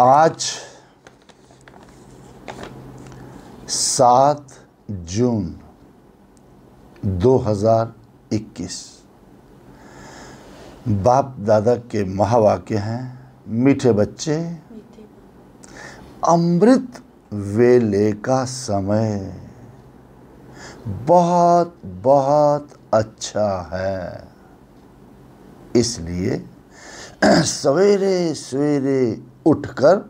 आज सात जून 2021 बाप दादा के महावाक्य हैं मीठे बच्चे अमृत वेले का समय बहुत बहुत अच्छा है इसलिए सवेरे सवेरे उठकर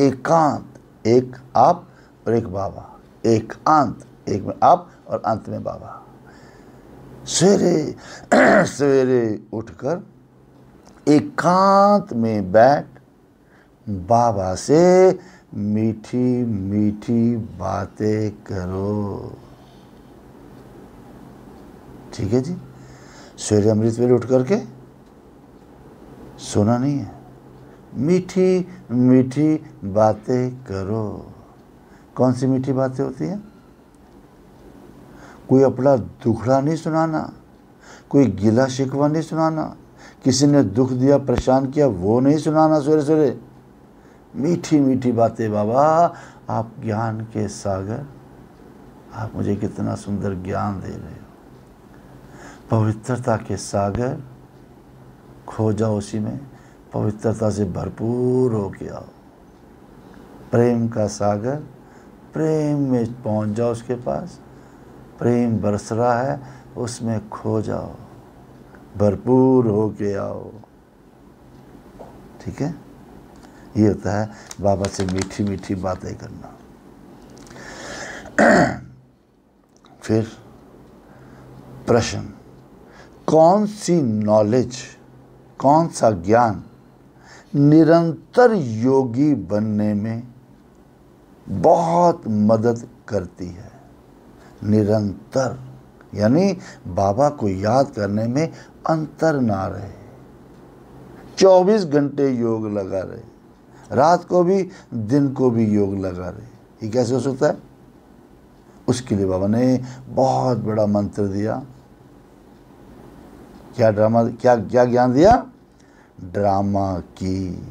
एकांत एक आप और एक बाबा एकांत एक में आप और अंत में बाबा सवेरे सवेरे उठकर एकांत में बैठ बाबा से मीठी मीठी बातें करो ठीक है जी सवेरे अमृत वेल उठ करके सोना नहीं है मीठी मीठी बातें करो कौन सी मीठी बातें होती हैं कोई अपना दुखड़ा नहीं सुनाना कोई गिला शिकवा नहीं सुनाना किसी ने दुख दिया परेशान किया वो नहीं सुनाना सवेरे सवेरे मीठी मीठी बातें बाबा आप ज्ञान के सागर आप मुझे कितना सुंदर ज्ञान दे रहे हो पवित्रता के सागर खो जाओ उसी में पवित्रता से भरपूर हो के आओ प्रेम का सागर प्रेम में पहुंच जाओ उसके पास प्रेम बरस रहा है उसमें खो जाओ भरपूर हो के आओ ठीक है ये होता है बाबा से मीठी मीठी बातें करना फिर प्रश्न कौन सी नॉलेज कौन सा ज्ञान निरंतर योगी बनने में बहुत मदद करती है निरंतर यानी बाबा को याद करने में अंतर ना रहे 24 घंटे योग लगा रहे रात को भी दिन को भी योग लगा रहे ये कैसे हो सकता है उसके लिए बाबा ने बहुत बड़ा मंत्र दिया क्या ड्रामा क्या क्या ज्ञान दिया ड्रामा की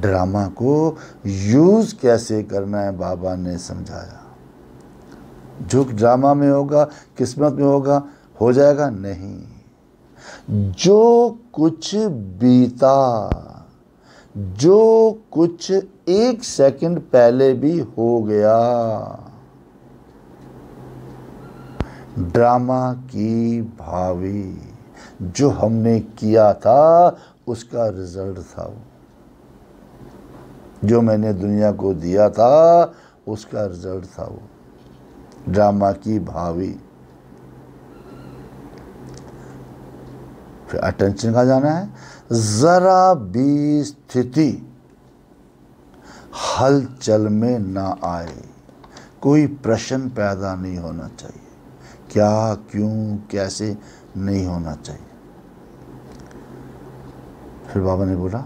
ड्रामा को यूज कैसे करना है बाबा ने समझाया जो ड्रामा में होगा किस्मत में होगा हो जाएगा नहीं जो कुछ बीता जो कुछ एक सेकंड पहले भी हो गया ड्रामा की भावी जो हमने किया था उसका रिजल्ट था वो जो मैंने दुनिया को दिया था उसका रिजल्ट था वो ड्रामा की भावी फिर अटेंशन कहा जाना है ज़रा भी स्थिति हलचल में ना आए कोई प्रश्न पैदा नहीं होना चाहिए क्या क्यों कैसे नहीं होना चाहिए फिर बाबा ने बोला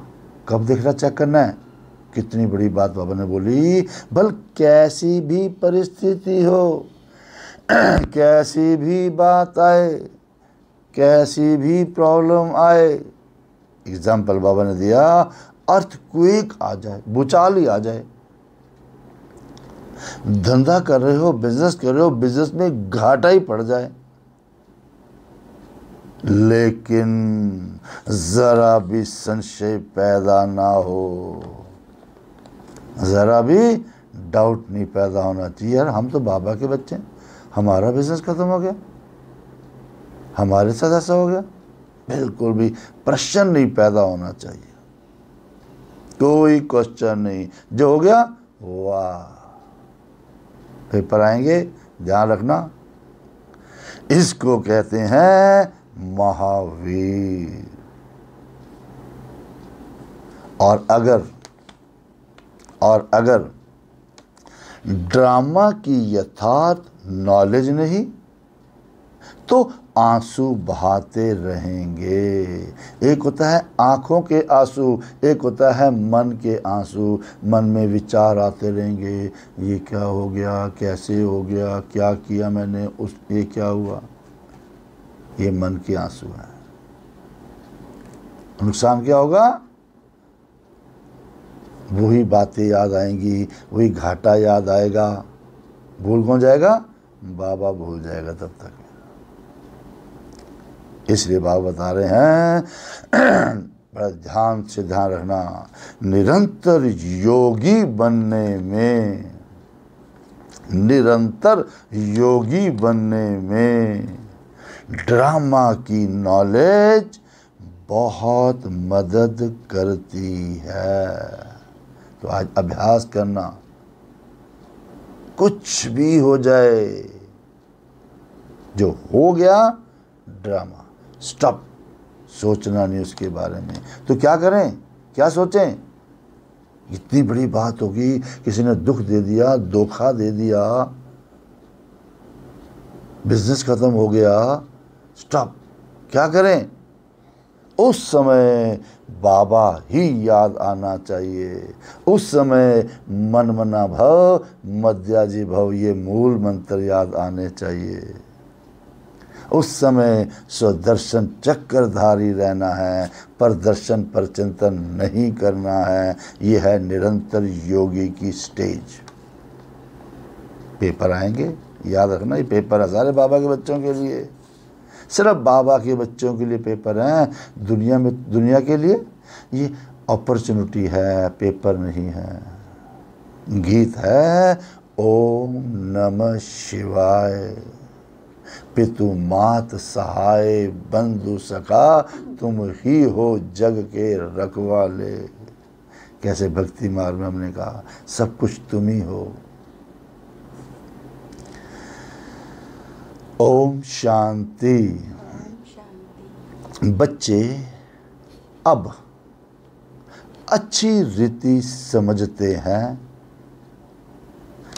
कब देख रहा चेक करना है कितनी बड़ी बात बाबा ने बोली बल कैसी भी परिस्थिति हो कैसी भी बात आए कैसी भी प्रॉब्लम आए एग्जाम्पल बाबा ने दिया अर्थ क्विक आ जाए भूचाल ही आ जाए धंधा कर रहे हो बिजनेस कर रहे हो बिजनेस में घाटा ही पड़ जाए लेकिन ज़रा भी संशय पैदा ना हो ज़रा भी डाउट नहीं पैदा होना चाहिए यार हम तो बाबा के बच्चे हैं हमारा बिजनेस ख़त्म हो गया हमारे साथ ऐसा हो गया बिल्कुल भी प्रश्न नहीं पैदा होना चाहिए कोई क्वेश्चन नहीं जो हो गया वाह पेपर आएंगे ध्यान रखना इसको कहते हैं महावीर और अगर और अगर ड्रामा की यथार्थ नॉलेज नहीं तो आंसू बहाते रहेंगे एक होता है आंखों के आंसू एक होता है मन के आंसू मन में विचार आते रहेंगे ये क्या हो गया कैसे हो गया क्या किया मैंने उस ये क्या हुआ ये मन के आंसू है नुकसान क्या होगा वही बातें याद आएंगी वही घाटा याद आएगा भूल कौन जाएगा बाबा भूल जाएगा तब तक इसलिए बाबा बता रहे हैं बड़ा ध्यान से ध्यान रखना निरंतर योगी बनने में निरंतर योगी बनने में ड्रामा की नॉलेज बहुत मदद करती है तो आज अभ्यास करना कुछ भी हो जाए जो हो गया ड्रामा स्टॉप सोचना नहीं उसके बारे में तो क्या करें क्या सोचें इतनी बड़ी बात होगी किसी ने दुख दे दिया धोखा दे दिया बिजनेस खत्म हो गया स्टॉप क्या करें उस समय बाबा ही याद आना चाहिए उस समय मन मना भव मध्याजी भव ये मूल मंत्र याद आने चाहिए उस समय स्वदर्शन चक्करधारी रहना है पर दर्शन पर चिंतन नहीं करना है यह है निरंतर योगी की स्टेज पेपर आएंगे याद रखना ये पेपर है सारे बाबा के बच्चों के लिए सिर्फ बाबा के बच्चों के लिए पेपर हैं दुनिया में दुनिया के लिए ये अपॉर्चुनिटी है पेपर नहीं है गीत है ओम नमः शिवाय पितु मात सहाय बंधु सखा तुम ही हो जग के रखवाले कैसे भक्ति मार्ग में हमने कहा सब कुछ तुम ही हो ओम शांति बच्चे अब अच्छी रीति समझते हैं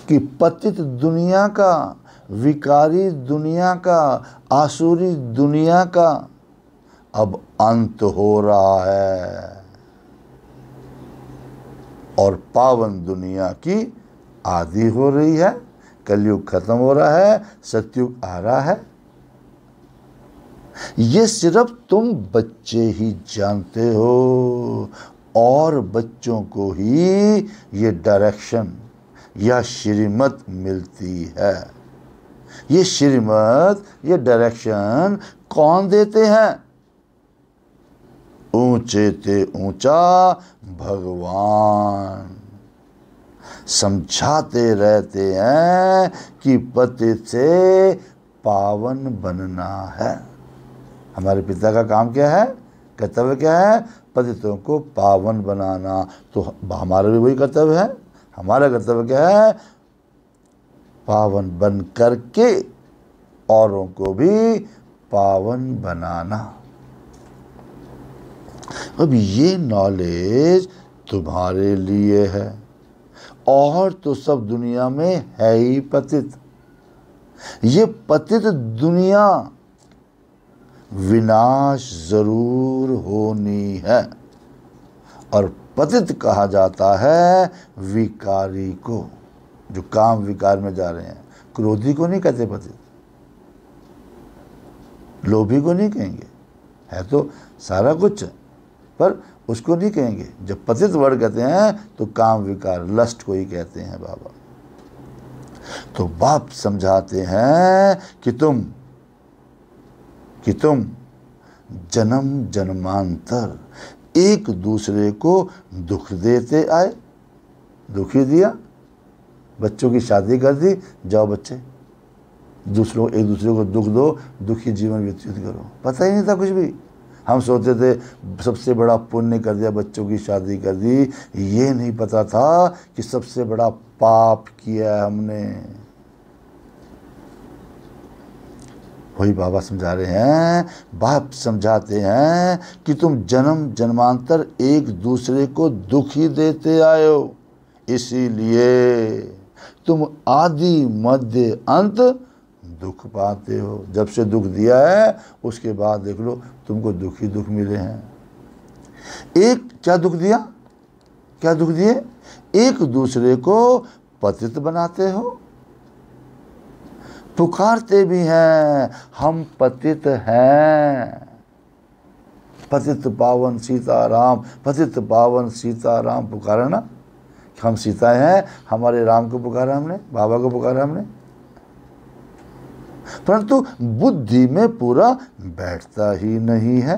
कि पतित दुनिया का विकारी दुनिया का आसुरी दुनिया का अब अंत हो रहा है और पावन दुनिया की आदि हो रही है कलयुग खत्म हो रहा है सत्युग आ रहा है ये सिर्फ तुम बच्चे ही जानते हो और बच्चों को ही ये डायरेक्शन या श्रीमत मिलती है ये श्रीमत ये डायरेक्शन कौन देते हैं ऊंचे ते ऊंचा भगवान समझाते रहते हैं कि पति से पावन बनना है हमारे पिता का काम क्या है कर्तव्य क्या है पतितों को पावन बनाना तो हमारा भी वही कर्तव्य है हमारा कर्तव्य क्या है पावन बन करके औरों को भी पावन बनाना अब ये नॉलेज तुम्हारे लिए है और तो सब दुनिया में है ही पतित ये पतित दुनिया विनाश जरूर होनी है और पतित कहा जाता है विकारी को जो काम विकार में जा रहे हैं क्रोधी को नहीं कहते पतित लोभी को नहीं कहेंगे है तो सारा कुछ पर उसको नहीं कहेंगे जब पतित वर्ड कहते हैं तो काम विकार लस्ट को ही कहते हैं बाबा तो बाप समझाते हैं कि तुम कि तुम जन्म जन्मांतर एक दूसरे को दुख देते आए दुखी दिया बच्चों की शादी कर दी जाओ बच्चे दूसरों एक दूसरे को दुख दो दुखी जीवन व्यतीत करो पता ही नहीं था कुछ भी हम सोचते थे सबसे बड़ा पुण्य कर दिया बच्चों की शादी कर दी ये नहीं पता था कि सबसे बड़ा पाप किया है हमने वही बाबा समझा रहे हैं बाप समझाते हैं कि तुम जन्म जन्मांतर एक दूसरे को दुखी देते आयो इसीलिए तुम आदि मध्य अंत दुख पाते हो जब से दुख दिया है उसके बाद देख लो तुमको दुख ही दुख मिले हैं एक क्या दुख दिया क्या दुख दिए एक दूसरे को पतित बनाते हो पुकारते भी हैं हम पतित हैं पतित पावन सीताराम पतित पावन सीताराम पुकारा ना हम सीता हैं हमारे राम को पुकारा हमने बाबा को पुकारा हमने परंतु बुद्धि में पूरा बैठता ही नहीं है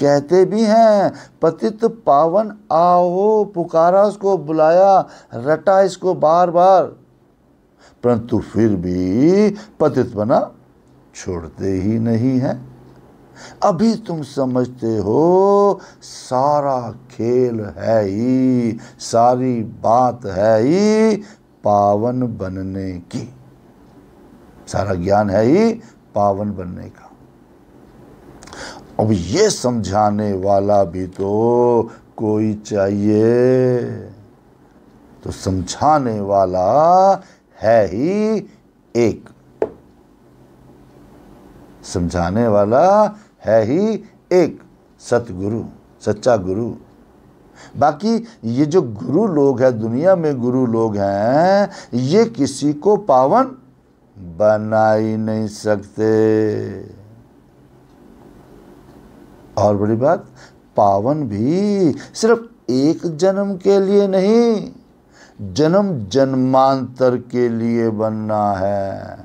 कहते भी हैं पतित पावन आओ पुकारा उसको बुलाया रटा इसको बार बार परंतु फिर भी पतित बना छोड़ते ही नहीं है अभी तुम समझते हो सारा खेल है ही सारी बात है ही पावन बनने की सारा ज्ञान है ही पावन बनने का अब ये समझाने वाला भी तो कोई चाहिए तो समझाने वाला है ही एक समझाने वाला है ही एक सतगुरु सच्चा गुरु बाकी ये जो गुरु लोग हैं दुनिया में गुरु लोग हैं ये किसी को पावन बना ही नहीं सकते और बड़ी बात पावन भी सिर्फ एक जन्म के लिए नहीं जन्म जन्मांतर के लिए बनना है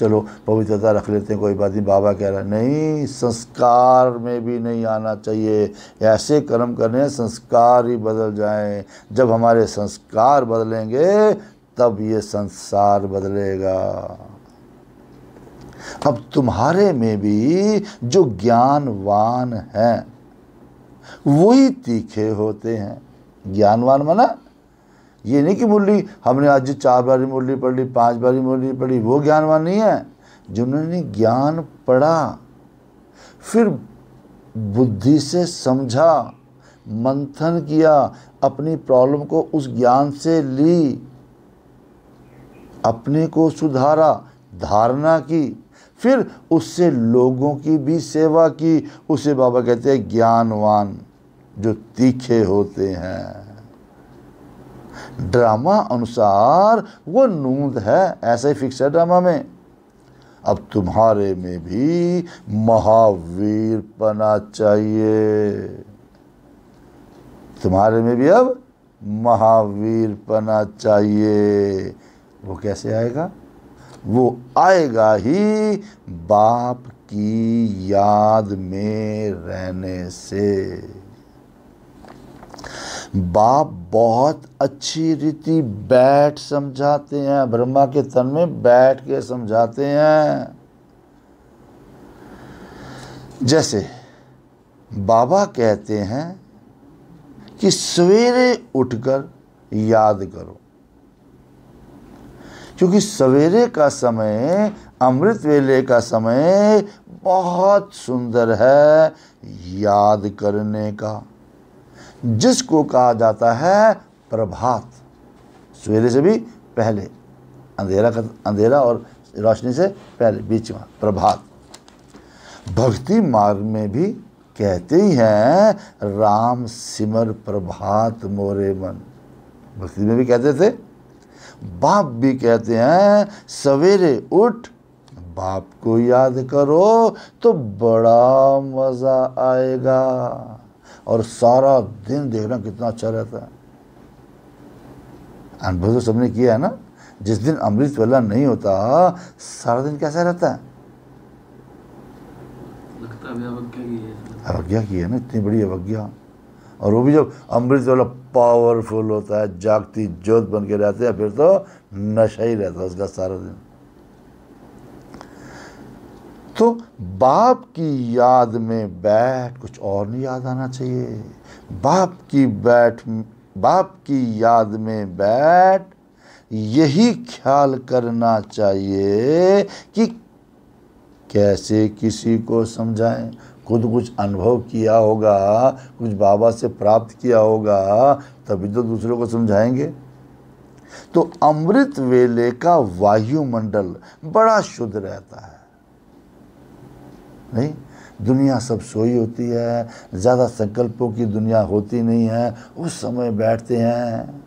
चलो पवित्रता रख लेते हैं कोई बात नहीं बाबा कह रहा नहीं संस्कार में भी नहीं आना चाहिए ऐसे कर्म करने संस्कार ही बदल जाएं जब हमारे संस्कार बदलेंगे तब ये संसार बदलेगा अब तुम्हारे में भी जो ज्ञानवान हैं वही तीखे होते हैं ज्ञानवान माना ये नहीं कि मुरली हमने आज जो चार बारी मुरली पढ़ ली पांच बारी मुरली पढ़ी वो ज्ञानवान नहीं है जिन्होंने ज्ञान पढ़ा फिर बुद्धि से समझा मंथन किया अपनी प्रॉब्लम को उस ज्ञान से ली अपने को सुधारा धारणा की फिर उससे लोगों की भी सेवा की उसे बाबा कहते हैं ज्ञानवान जो तीखे होते हैं ड्रामा अनुसार वो नूंद है ऐसे ही फिक्स है ड्रामा में अब तुम्हारे में भी महावीर पना चाहिए तुम्हारे में भी अब महावीर पना चाहिए वो कैसे आएगा वो आएगा ही बाप की याद में रहने से बाप बहुत अच्छी रीति बैठ समझाते हैं ब्रह्मा के तन में बैठ के समझाते हैं जैसे बाबा कहते हैं कि सवेरे उठकर याद करो क्योंकि सवेरे का समय अमृत वेले का समय बहुत सुंदर है याद करने का जिसको कहा जाता है प्रभात सवेरे से भी पहले अंधेरा का अंधेरा और रोशनी से पहले बीच में प्रभात भक्ति मार्ग में भी कहते ही हैं राम सिमर प्रभात मोरे मन भक्ति में भी कहते थे बाप भी कहते हैं सवेरे उठ बाप को याद करो तो बड़ा मज़ा आएगा और सारा दिन देखना कितना अच्छा रहता है अनुभव तो सबने किया है ना जिस दिन अमृत वाला नहीं होता सारा दिन कैसा रहता है अवज्ञा की है ना इतनी बड़ी अवज्ञा और वो भी जब अमृत वाला पावरफुल होता है जागती जोत बन के रहते हैं फिर तो नशा ही रहता है उसका सारा दिन तो बाप की याद में बैठ कुछ और नहीं याद आना चाहिए बाप की बैठ बाप की याद में बैठ यही ख्याल करना चाहिए कि कैसे किसी को समझाएं खुद कुछ अनुभव किया होगा कुछ बाबा से प्राप्त किया होगा तभी तो दूसरों को समझाएंगे तो अमृत वेले का वायुमंडल बड़ा शुद्ध रहता है नहीं दुनिया सब सोई होती है ज़्यादा संकल्पों की दुनिया होती नहीं है उस समय बैठते हैं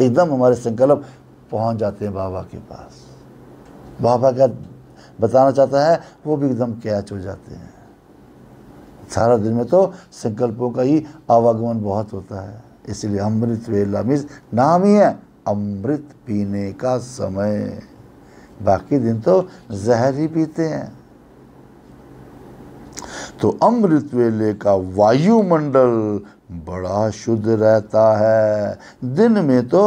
एकदम हमारे संकल्प पहुंच जाते हैं बाबा के पास बाबा का बताना चाहता है वो भी एकदम कैच हो जाते हैं सारा दिन में तो संकल्पों का ही आवागमन बहुत होता है इसलिए अमृत वेला मीन्स नाम ही है अमृत पीने का समय बाकी दिन तो जहर ही पीते हैं तो अमृत वेले का वायुमंडल बड़ा शुद्ध रहता है दिन में तो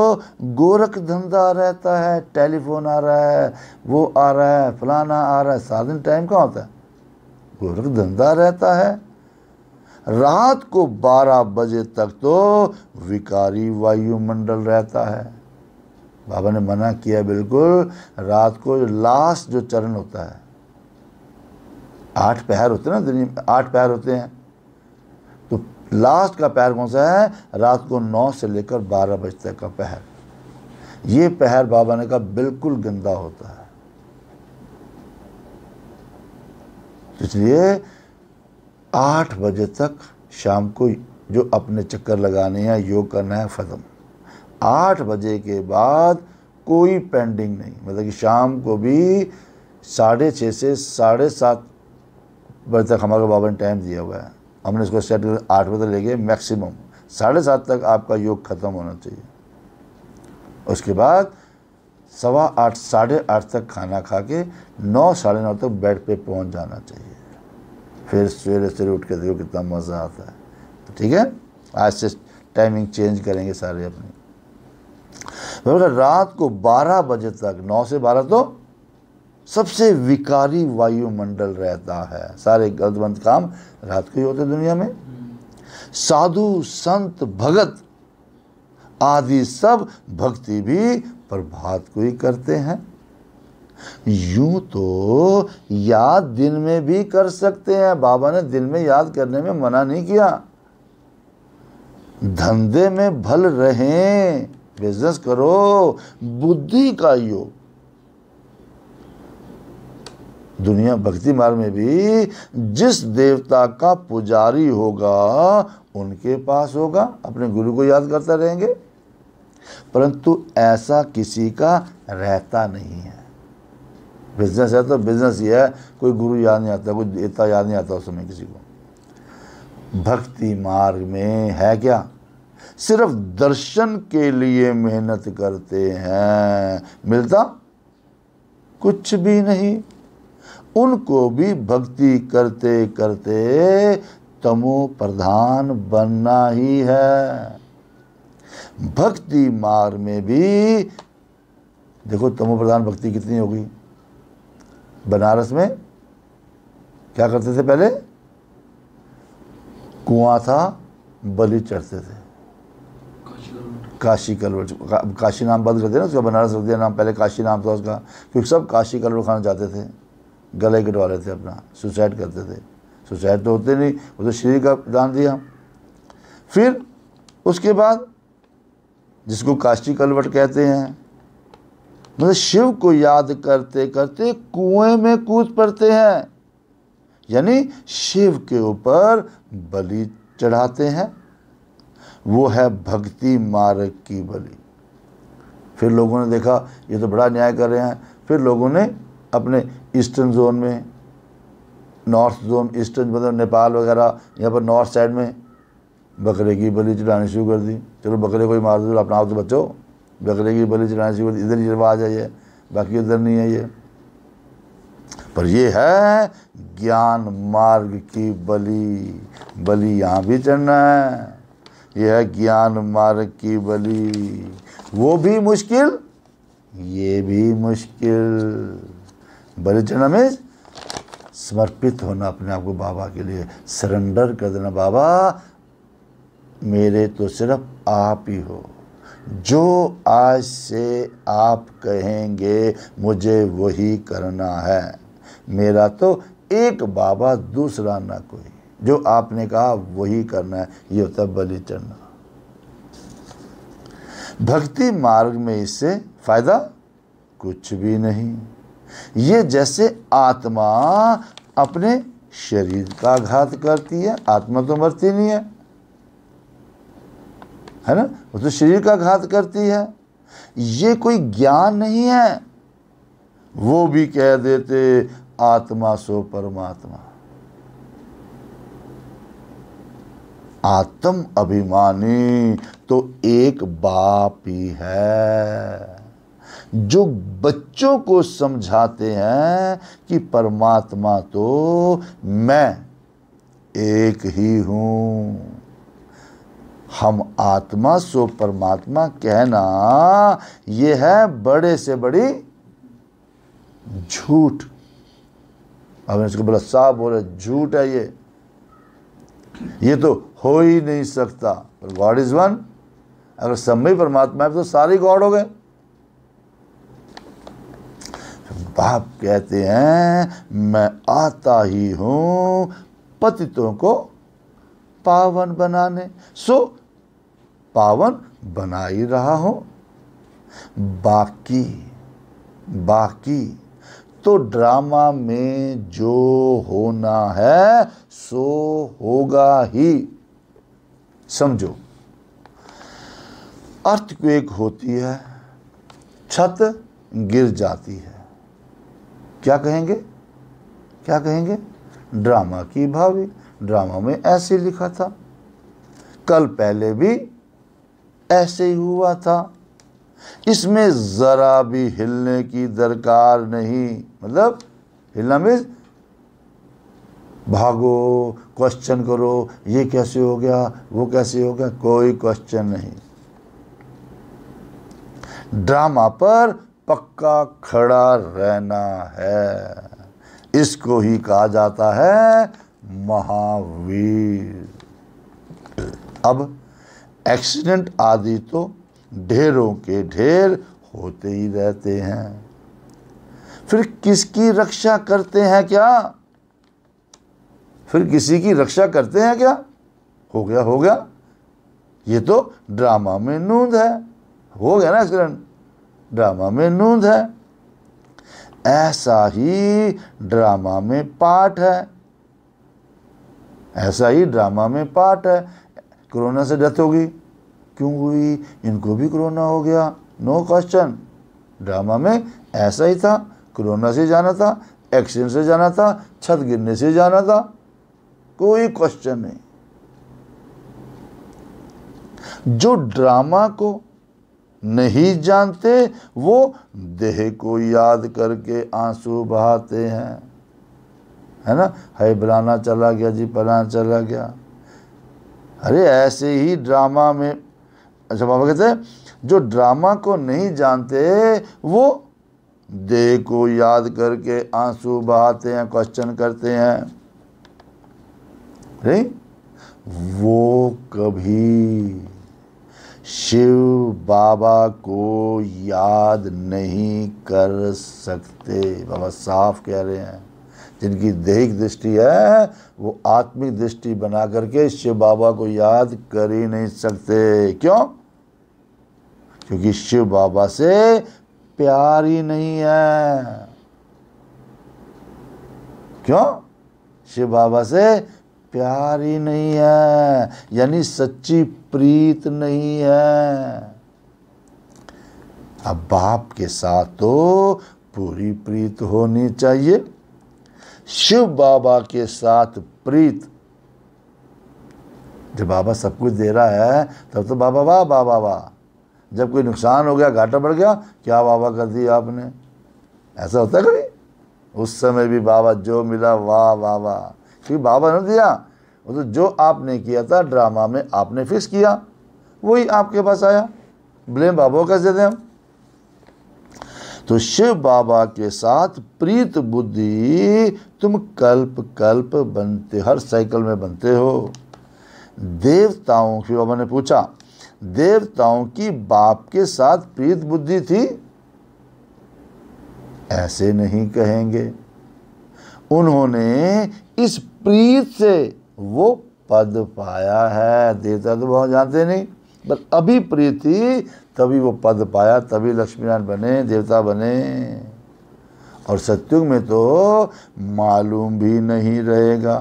गोरख धंधा रहता है टेलीफोन आ रहा है वो आ रहा है फलाना आ रहा है सारा दिन टाइम कहाँ होता है गोरख धंधा रहता है रात को 12 बजे तक तो विकारी वायुमंडल रहता है बाबा ने मना किया बिल्कुल रात को लास्ट जो चरण होता है आठ पैर होते हैं ना दिन आठ पैर होते हैं तो लास्ट का पैर कौन सा है रात को नौ से लेकर बारह बजे तक का पहर ये पहर बाबा ने कहा बिल्कुल गंदा होता है इसलिए आठ बजे तक शाम को जो अपने चक्कर लगाने हैं योग करना है ख़त्म आठ बजे के बाद कोई पेंडिंग नहीं मतलब कि शाम को भी साढ़े छः से साढ़े सात बजे तक हमारे बाबा ने टाइम दिया हुआ है हमने इसको सेट कर आठ बजे तक ले गए मैक्सिमम साढ़े सात तक आपका योग ख़त्म होना चाहिए उसके बाद सवा आठ साढ़े आठ तक खाना खा के नौ साढ़े नौ तक बेड पे पहुंच जाना चाहिए फिर सवेरे सवेरे उठ के देखो कितना मज़ा आता है तो ठीक है आज से टाइमिंग चेंज करेंगे सारे अपने रात को 12 बजे तक 9 से 12 तो सबसे विकारी वायुमंडल रहता है सारे गलतमंद काम रात को ही होते दुनिया में साधु संत भगत आदि सब भक्ति भी प्रभात को ही करते हैं यूं तो याद दिन में भी कर सकते हैं बाबा ने दिन में याद करने में मना नहीं किया धंधे में भल रहें बिजनेस करो बुद्धि का योग दुनिया भक्ति मार्ग में भी जिस देवता का पुजारी होगा उनके पास होगा अपने गुरु को याद करते रहेंगे परंतु ऐसा किसी का रहता नहीं है बिजनेस है तो बिजनेस ही है कोई गुरु याद नहीं आता कोई देवता याद नहीं आता उस समय किसी को भक्ति मार्ग में है क्या सिर्फ दर्शन के लिए मेहनत करते हैं मिलता कुछ भी नहीं उनको भी भक्ति करते करते तमो प्रधान बनना ही है भक्ति मार्ग में भी देखो तमो प्रधान भक्ति कितनी होगी बनारस में क्या करते थे पहले कुआं था बलि चढ़ते थे काशी कलवट का, काशी नाम बंद कर दिया ना उसका बनारस रख दिया नाम पहले काशी नाम था उसका क्योंकि सब काशी कलवट खाना जाते थे गले कटवा थे अपना सुसाइड करते थे सुसाइड तो होते नहीं वो तो शरीर का दान दिया फिर उसके बाद जिसको काशी कलवट कहते हैं मतलब शिव को याद करते करते कुएं में कूद पड़ते हैं यानी शिव के ऊपर बलि चढ़ाते हैं वो है भक्ति मार्ग की बलि फिर लोगों ने देखा ये तो बड़ा न्याय कर रहे हैं फिर लोगों ने अपने ईस्टर्न जोन में नॉर्थ जोन ईस्टर्न मतलब नेपाल वगैरह यहाँ पर नॉर्थ साइड में बकरे की बलि चढ़ानी शुरू कर दी चलो बकरे को ही मार दो अपना आप तो बचो बकरे की बलि चढ़ाने से इधर ही रिवाज है ये बाकी उधर नहीं है ये पर ये है ज्ञान मार्ग की बलि बलि यहाँ भी चढ़ना है यह है ज्ञान मार्ग की बलि वो भी मुश्किल ये भी मुश्किल बलि चढ़ना में समर्पित होना अपने आप को बाबा के लिए सरेंडर कर देना बाबा मेरे तो सिर्फ आप ही हो जो आज से आप कहेंगे मुझे वही करना है मेरा तो एक बाबा दूसरा ना कोई जो आपने कहा वही करना है ये होता है बलि चढ़ना भक्ति मार्ग में इससे फायदा कुछ भी नहीं ये जैसे आत्मा अपने शरीर का घात करती है आत्मा तो मरती नहीं है है ना वो तो शरीर का घात करती है ये कोई ज्ञान नहीं है वो भी कह देते आत्मा सो परमात्मा आत्म अभिमानी तो एक बाप ही है जो बच्चों को समझाते हैं कि परमात्मा तो मैं एक ही हूं हम आत्मा सो परमात्मा कहना यह है बड़े से बड़ी झूठ अब इसको बोला साफ बोले झूठ है ये ये तो हो ही नहीं सकता पर गॉड इज वन अगर समय परमात्मा है तो सारे गॉड हो गए बाप कहते हैं मैं आता ही हूं पतितों को पावन बनाने सो पावन बना ही रहा हो बाकी बाकी तो ड्रामा में जो होना है सो होगा ही समझो अर्थ क्वेक होती है छत गिर जाती है क्या कहेंगे क्या कहेंगे ड्रामा की भावी ड्रामा में ऐसे लिखा था कल पहले भी ऐसे ही हुआ था इसमें ज़रा भी हिलने की दरकार नहीं मतलब हिलना मीन्स भागो क्वेश्चन करो ये कैसे हो गया वो कैसे हो गया कोई क्वेश्चन नहीं ड्रामा पर पक्का खड़ा रहना है इसको ही कहा जाता है महावीर अब एक्सीडेंट आदि तो ढेरों के ढेर होते ही रहते हैं फिर किसकी रक्षा करते हैं क्या फिर किसी की रक्षा करते हैं क्या हो गया हो गया ये तो ड्रामा में नूंद है हो गया ना एक्सीडेंट ड्रामा में नूंद है ऐसा ही ड्रामा में पाठ है ऐसा ही ड्रामा में पार्ट है कोरोना से डेथ होगी क्यों हुई इनको भी कोरोना हो गया नो क्वेश्चन ड्रामा में ऐसा ही था कोरोना से जाना था एक्सीडेंट से जाना था छत गिरने से जाना था कोई क्वेश्चन नहीं जो ड्रामा को नहीं जानते वो देह को याद करके आंसू बहाते हैं है ना हे बलाना चला गया जी बलाना चला गया अरे ऐसे ही ड्रामा में अच्छा बाबा कहते हैं जो ड्रामा को नहीं जानते वो देह को याद करके आंसू बहाते हैं क्वेश्चन करते हैं अरे वो कभी शिव बाबा को याद नहीं कर सकते बाबा साफ कह रहे हैं जिनकी दैहिक दृष्टि है वो आत्मिक दृष्टि बना करके शिव बाबा को याद कर ही नहीं सकते क्यों क्योंकि शिव बाबा से प्यार ही नहीं है क्यों शिव बाबा से प्यार ही नहीं है यानी सच्ची प्रीत नहीं है अब बाप के साथ तो पूरी प्रीत होनी चाहिए शिव बाबा के साथ प्रीत जब बाबा सब कुछ दे रहा है तब तो बाबा वाह बाबा वाह जब कोई नुकसान हो गया घाटा बढ़ गया क्या बाबा कर दिया आपने ऐसा होता है कभी उस समय भी बाबा जो मिला वाह वाह वाह क्योंकि बाबा ने दिया वो तो जो आपने किया था ड्रामा में आपने फिक्स किया वही आपके पास आया ब्लेम बाबा कैसे दें हम तो शिव बाबा के साथ प्रीत बुद्धि तुम कल्प कल्प बनते हर साइकिल में बनते हो देवताओं शिव बाबा ने पूछा देवताओं की बाप के साथ प्रीत बुद्धि थी ऐसे नहीं कहेंगे उन्होंने इस प्रीत से वो पद पाया है देवता तो बहुत जानते नहीं बस अभी प्रीति तभी वो पद पाया तभी लक्ष्मीनारायण बने देवता बने और सत्युग में तो मालूम भी नहीं रहेगा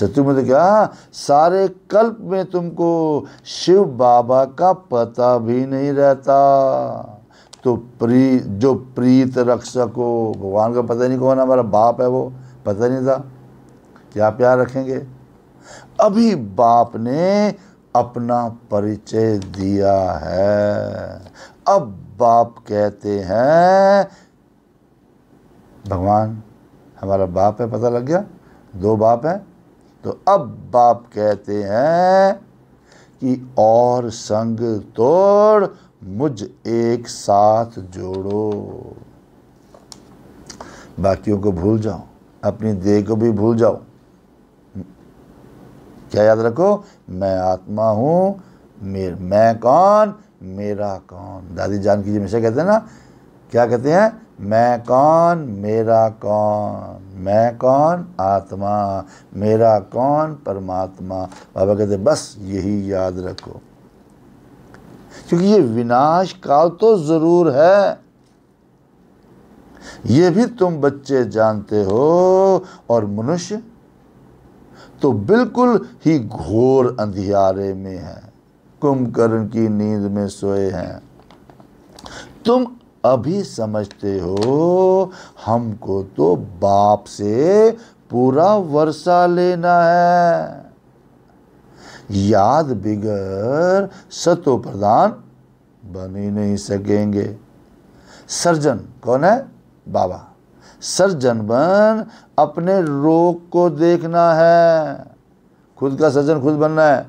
सत्युग में तो क्या सारे कल्प में तुमको शिव बाबा का पता भी नहीं रहता तो प्री जो प्रीत रक्षक हो भगवान का पता नहीं कौन हमारा बाप है वो पता नहीं था क्या प्यार रखेंगे अभी बाप ने अपना परिचय दिया है अब बाप कहते हैं भगवान हमारा बाप है पता लग गया दो बाप हैं तो अब बाप कहते हैं कि और संग तोड़ मुझ एक साथ जोड़ो बाकियों को भूल जाओ अपनी देह को भी भूल जाओ क्या याद रखो मैं आत्मा हूँ मेर मैं कौन मेरा कौन दादी जान की जी हमेशा कहते हैं ना क्या कहते हैं मैं कौन मेरा कौन मैं कौन आत्मा मेरा कौन परमात्मा बाबा कहते बस यही याद रखो क्योंकि ये विनाश काल तो ज़रूर है ये भी तुम बच्चे जानते हो और मनुष्य तो बिल्कुल ही घोर अंधियारे में हैं कुंभकर्ण की नींद में सोए हैं तुम अभी समझते हो हमको तो बाप से पूरा वर्षा लेना है याद बिगर सतो प्रधान बन ही नहीं सकेंगे सर्जन कौन है बाबा सर्जन बन अपने रोग को देखना है खुद का सज्जन खुद बनना है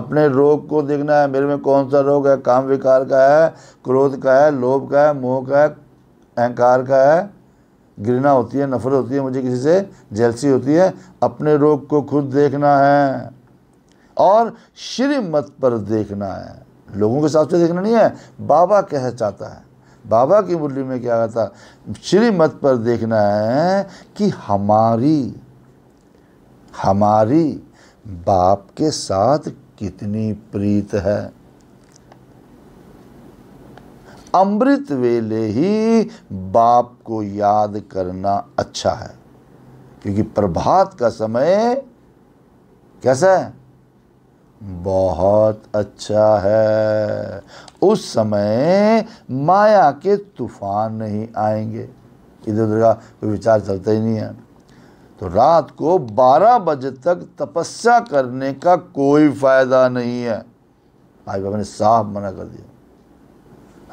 अपने रोग को देखना है मेरे में कौन सा रोग है काम विकार का है क्रोध का है लोभ का है मोह का है अहंकार का है घृणा होती है नफरत होती है मुझे किसी से जेलसी होती है अपने रोग को खुद देखना है और श्रीमत पर देखना है लोगों के साथ से तो देखना नहीं है बाबा कैसा चाहता है बाबा की मुरली में क्या था श्री मत पर देखना है कि हमारी हमारी बाप के साथ कितनी प्रीत है अमृत वेले ही बाप को याद करना अच्छा है क्योंकि प्रभात का समय कैसा है बहुत अच्छा है उस समय माया के तूफान नहीं आएंगे इधर उधर का कोई विचार चलता ही नहीं है तो रात को 12 बजे तक तपस्या करने का कोई फायदा नहीं है भाई बाबा ने साफ मना कर दिया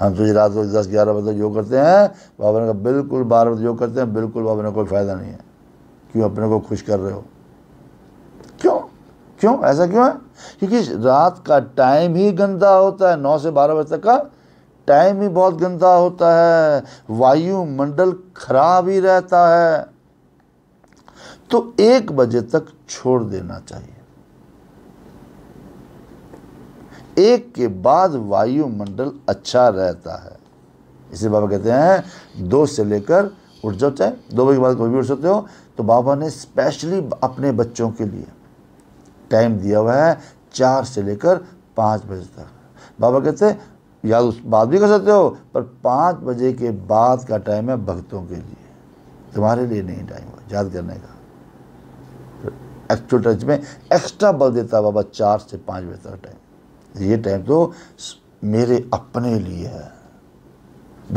हम सोचे तो रात को दस ग्यारह बजे तक योग करते हैं बाबा ने कहा बिल्कुल बारह बजे योग करते हैं बिल्कुल बाबा ने कोई फ़ायदा नहीं है क्यों अपने को खुश कर रहे हो क्यों क्यों ऐसा क्यों है क्योंकि रात का टाइम ही गंदा होता है नौ से बारह बजे तक का टाइम ही बहुत गंदा होता है वायुमंडल खराब ही रहता है तो एक बजे तक छोड़ देना चाहिए एक के बाद वायुमंडल अच्छा रहता है इसे बाबा कहते हैं दो से लेकर उठ जाओ चाहे दो बजे के बाद कभी उठ सकते हो तो बाबा ने स्पेशली अपने बच्चों के लिए टाइम दिया हुआ है चार से लेकर पाँच बजे तक बाबा कहते हैं याद उस बात भी कर सकते हो पर पाँच बजे के बाद का टाइम है भक्तों के लिए तुम्हारे लिए नहीं टाइम है याद करने का एक्चुअल तो टच में एक्स्ट्रा बल देता बाबा चार से पाँच बजे तक टाइम ये टाइम तो मेरे अपने लिए है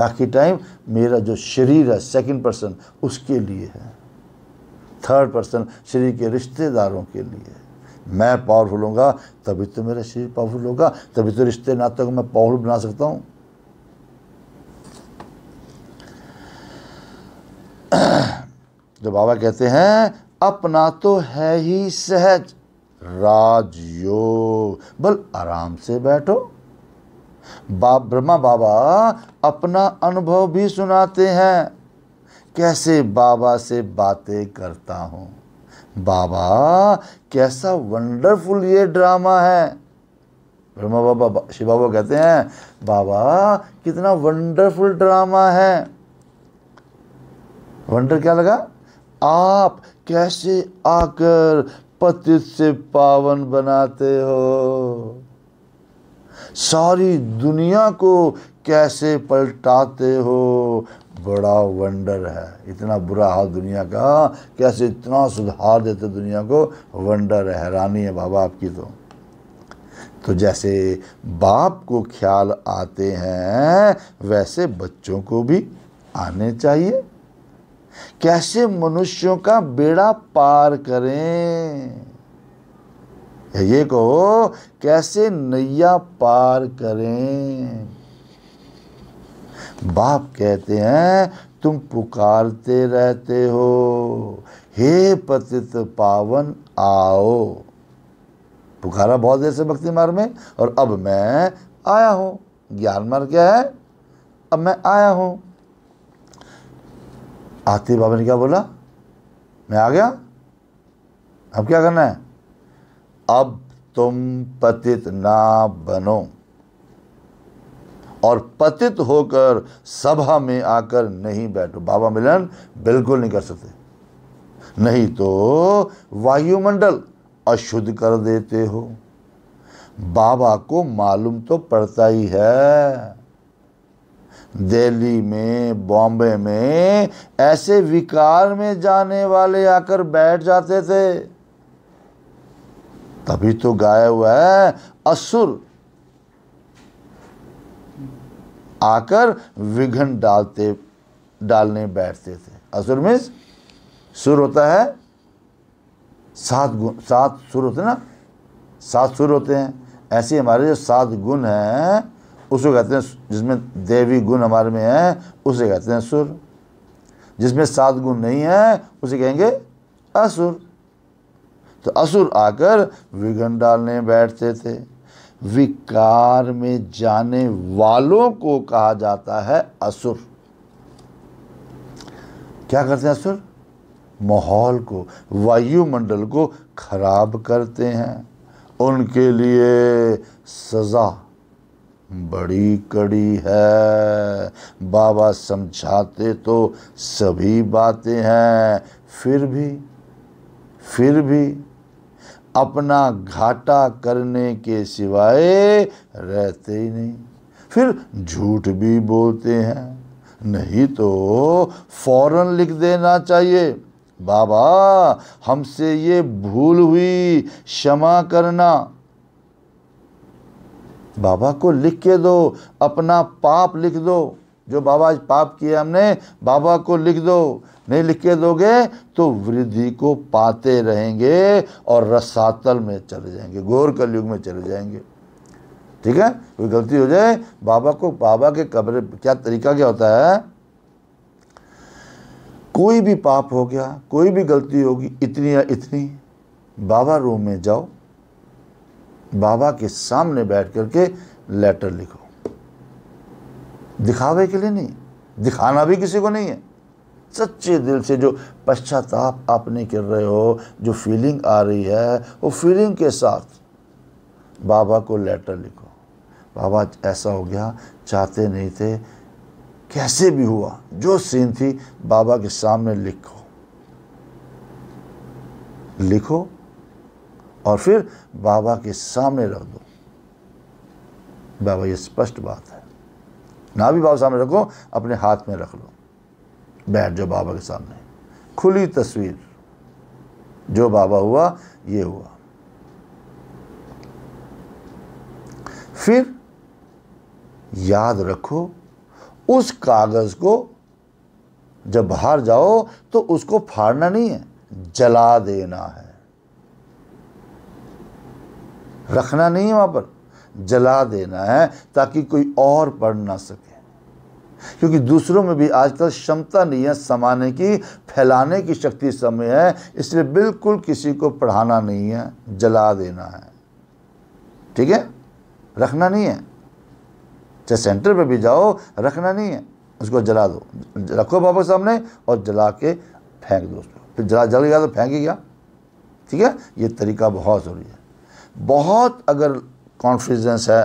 बाकी टाइम मेरा जो शरीर है सेकंड पर्सन उसके लिए है थर्ड पर्सन शरीर के रिश्तेदारों के लिए है मैं पावरफुल होगा तभी तो मेरा शरीर पावरफुल होगा तभी तो रिश्ते नाते को मैं पावरफुल बना सकता हूँ तो बाबा कहते हैं अपना तो है ही सहज राजयोग बल आराम से बैठो बा ब्रह्मा बाबा अपना अनुभव भी सुनाते हैं कैसे बाबा से बातें करता हूँ बाबा कैसा वंडरफुल ये ड्रामा है ब्रह्मा बाबा शिव बाबा कहते हैं बाबा कितना वंडरफुल ड्रामा है वंडर क्या लगा आप कैसे आकर पतित से पावन बनाते हो सारी दुनिया को कैसे पलटाते हो बड़ा वंडर है इतना बुरा हाल दुनिया का कैसे इतना सुधार देते दुनिया को वंडर है हैरानी है बाबा आपकी तो तो जैसे बाप को ख्याल आते हैं वैसे बच्चों को भी आने चाहिए कैसे मनुष्यों का बेड़ा पार करें ये कहो कैसे नैया पार करें बाप कहते हैं तुम पुकारते रहते हो हे पतित पावन आओ पुकारा बहुत देर से भक्ति मार्ग में और अब मैं आया हूं ज्ञान मार्ग क्या है अब मैं आया हूं आते बाबा ने क्या बोला मैं आ गया अब क्या करना है अब तुम पतित ना बनो और पतित होकर सभा में आकर नहीं बैठो बाबा मिलन बिल्कुल नहीं कर सकते नहीं तो वायुमंडल अशुद्ध कर देते हो बाबा को मालूम तो पड़ता ही है दिल्ली में बॉम्बे में ऐसे विकार में जाने वाले आकर बैठ जाते थे तभी तो गाया हुआ है असुर आकर विघन डालते डालने बैठते थे असुर मीन्स सुर होता है सात गुण सात सुर होते ना सात सुर होते हैं ऐसे हमारे जो सात गुण हैं उसे कहते हैं जिसमें देवी गुण हमारे में है उसे कहते हैं सुर जिसमें सात गुण नहीं है उसे कहेंगे असुर तो असुर आकर विघन डालने बैठते थे विकार में जाने वालों को कहा जाता है असुर क्या करते हैं असुर माहौल को वायुमंडल को खराब करते हैं उनके लिए सज़ा बड़ी कड़ी है बाबा समझाते तो सभी बातें हैं फिर भी फिर भी अपना घाटा करने के सिवाय रहते ही नहीं फिर झूठ भी बोलते हैं नहीं तो फौरन लिख देना चाहिए बाबा हमसे ये भूल हुई क्षमा करना बाबा को लिख के दो अपना पाप लिख दो जो बाबा पाप किया हमने बाबा को लिख दो नहीं लिख के दोगे तो वृद्धि को पाते रहेंगे और रसातल में चले जाएंगे घोर कलयुग में चले जाएंगे ठीक है कोई गलती हो जाए बाबा को बाबा के कब्र क्या तरीका क्या होता है कोई भी पाप हो गया कोई भी गलती होगी इतनी या इतनी बाबा रूम में जाओ बाबा के सामने बैठ करके लेटर लिखो दिखावे के लिए नहीं दिखाना भी किसी को नहीं है सच्चे दिल से जो पश्चाताप आपने कर रहे हो जो फीलिंग आ रही है वो फीलिंग के साथ बाबा को लेटर लिखो बाबा ऐसा हो गया चाहते नहीं थे कैसे भी हुआ जो सीन थी बाबा के सामने लिखो लिखो और फिर बाबा के सामने रख दो बाबा ये स्पष्ट बात है ना भी बाबा सामने रखो अपने हाथ में रख लो बैठ जाओ बाबा के सामने खुली तस्वीर जो बाबा हुआ ये हुआ फिर याद रखो उस कागज़ को जब बाहर जाओ तो उसको फाड़ना नहीं है जला देना है रखना नहीं है वहां पर जला देना है ताकि कोई और पढ़ ना सके क्योंकि दूसरों में भी आजकल क्षमता नहीं है समाने की फैलाने की शक्ति समय है इसलिए बिल्कुल किसी को पढ़ाना नहीं है जला देना है ठीक है रखना नहीं है चाहे सेंटर पे भी जाओ रखना नहीं है उसको जला दो रखो बाबा सामने और जला के फेंक दो उसको फिर जला जल गया तो फेंक ही गया ठीक है ये तरीका बहुत ज़रूरी है बहुत अगर कॉन्फिडेंस है